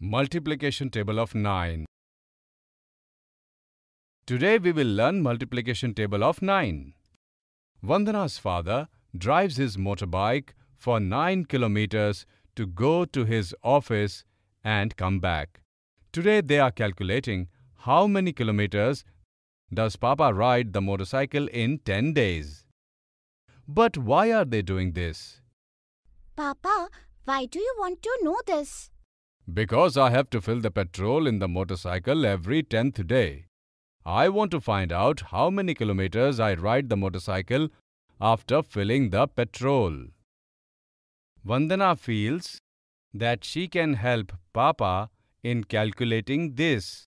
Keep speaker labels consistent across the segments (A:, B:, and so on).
A: multiplication table of 9. Today we will learn multiplication table of 9. Vandana's father drives his motorbike for 9 kilometers to go to his office and come back. Today they are calculating how many kilometers does Papa ride the motorcycle in 10 days. But why are they doing this?
B: Papa, why do you want to know this?
A: Because I have to fill the petrol in the motorcycle every 10th day. I want to find out how many kilometers I ride the motorcycle after filling the petrol. Vandana feels that she can help Papa in calculating this.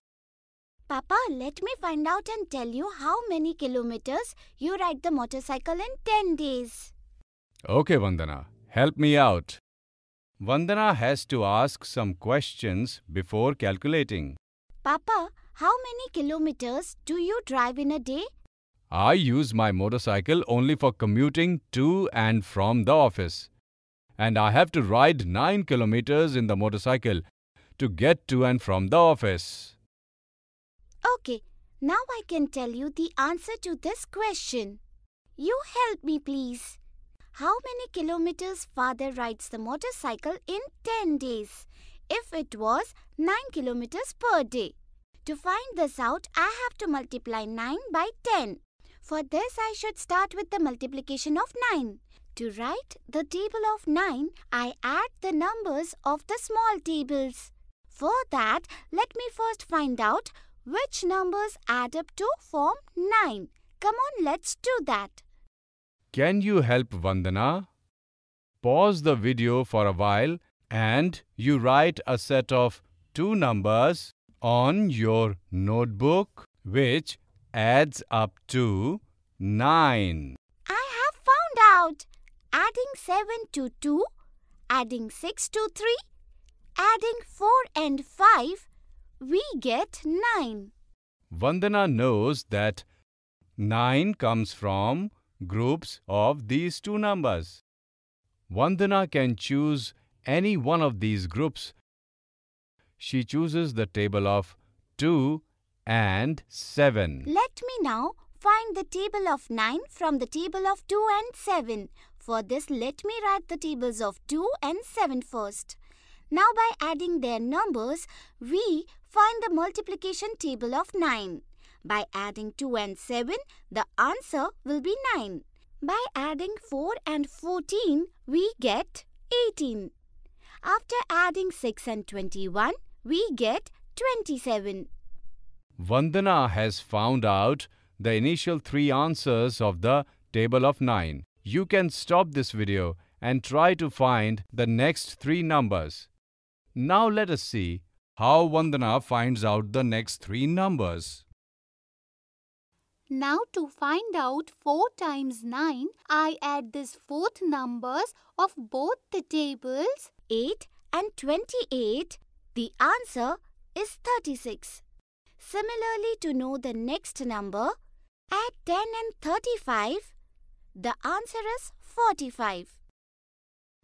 B: Papa, let me find out and tell you how many kilometers you ride the motorcycle in 10
A: days. Okay, Vandana, help me out. Vandana has to ask some questions before calculating.
B: Papa, how many kilometers do you drive in a day?
A: I use my motorcycle only for commuting to and from the office. And I have to ride 9 kilometers in the motorcycle to get to and from the office.
B: Okay, now I can tell you the answer to this question. You help me please how many kilometers father rides the motorcycle in 10 days if it was 9 kilometers per day. To find this out, I have to multiply 9 by 10. For this, I should start with the multiplication of 9. To write the table of 9, I add the numbers of the small tables. For that, let me first find out which numbers add up to form 9. Come on, let's do that.
A: Can you help Vandana? Pause the video for a while and you write a set of two numbers on your notebook which adds up to 9.
B: I have found out. Adding 7 to 2, adding 6 to 3, adding 4 and 5, we get 9.
A: Vandana knows that 9 comes from groups of these two numbers. Vandana can choose any one of these groups. She chooses the table of 2 and 7.
B: Let me now find the table of 9 from the table of 2 and 7. For this, let me write the tables of 2 and 7 first. Now by adding their numbers, we find the multiplication table of 9. By adding 2 and 7, the answer will be 9. By adding 4 and 14, we get 18. After adding 6 and 21, we get 27.
A: Vandana has found out the initial three answers of the table of 9. You can stop this video and try to find the next three numbers. Now let us see how Vandana finds out the next three numbers.
B: Now to find out 4 times 9, I add these fourth numbers of both the tables 8 and 28. The answer is 36. Similarly, to know the next number, add 10 and 35. The answer is 45.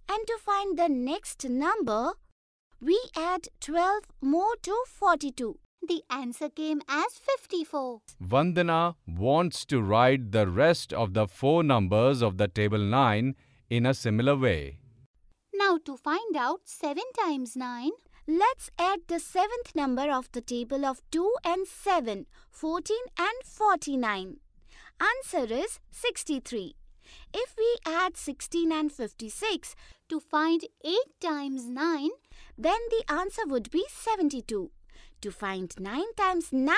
B: And to find the next number, we add 12 more to 42. The answer came as 54.
A: Vandana wants to write the rest of the four numbers of the table 9 in a similar way.
B: Now to find out 7 times 9. Let's add the seventh number of the table of 2 and 7, 14 and 49. Answer is 63. If we add 16 and 56 to find 8 times 9, then the answer would be 72. To find 9 times 9,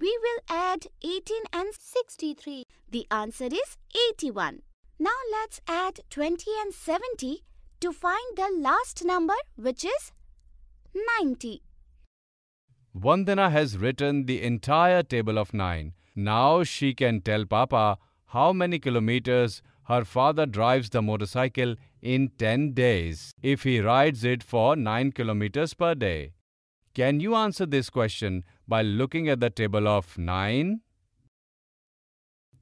B: we will add 18 and 63. The answer is 81. Now let's add 20 and 70 to find the last number which is 90.
A: Vandana has written the entire table of 9. Now she can tell Papa how many kilometers her father drives the motorcycle in 10 days if he rides it for 9 kilometers per day. Can you answer this question by looking at the table of 9?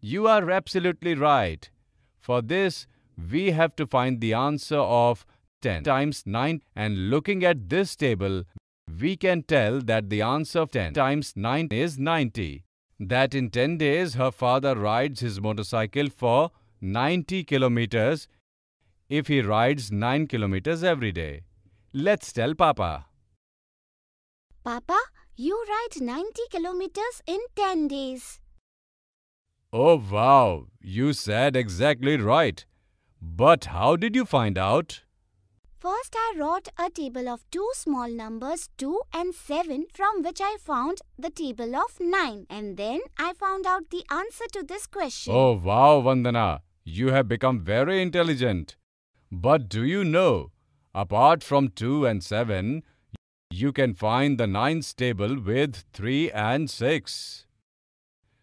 A: You are absolutely right. For this, we have to find the answer of 10 times 9 and looking at this table, we can tell that the answer of 10 times 9 is 90. That in 10 days, her father rides his motorcycle for 90 kilometers if he rides 9 kilometers every day. Let's tell Papa.
B: Papa, you ride 90 kilometers in 10 days.
A: Oh, wow. You said exactly right. But how did you find out?
B: First, I wrote a table of two small numbers 2 and 7 from which I found the table of 9. And then I found out the answer to this question. Oh,
A: wow, Vandana. You have become very intelligent. But do you know, apart from 2 and 7, you can find the ninth table with 3 and 6.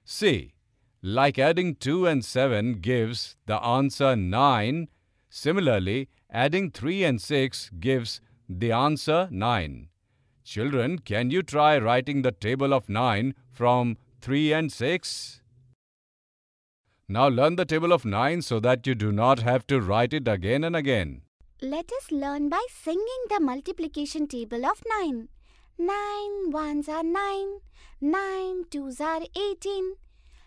A: See, like adding 2 and 7 gives the answer 9, similarly, adding 3 and 6 gives the answer 9. Children, can you try writing the table of 9 from 3 and 6? Now learn the table of 9 so that you do not have to write it again and again.
B: Let us learn by singing the multiplication table of 9. 9 ones are 9, 9 twos are 18,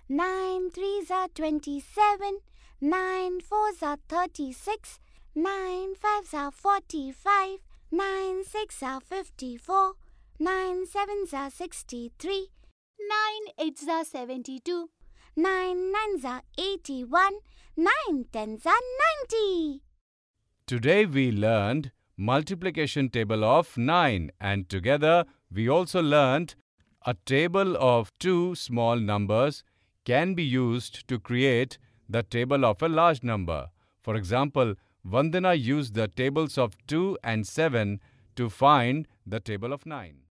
B: 9 threes are 27, 9 fours are 36, 9 fives are 45, 9 six are 54, 9 sevens are 63, 9 eights are 72, 9 nines are 81, 9 tens are 90.
A: Today we learned multiplication table of 9 and together we also learned a table of two small numbers can be used to create the table of a large number. For example, Vandana used the tables of 2 and 7 to find the table of 9.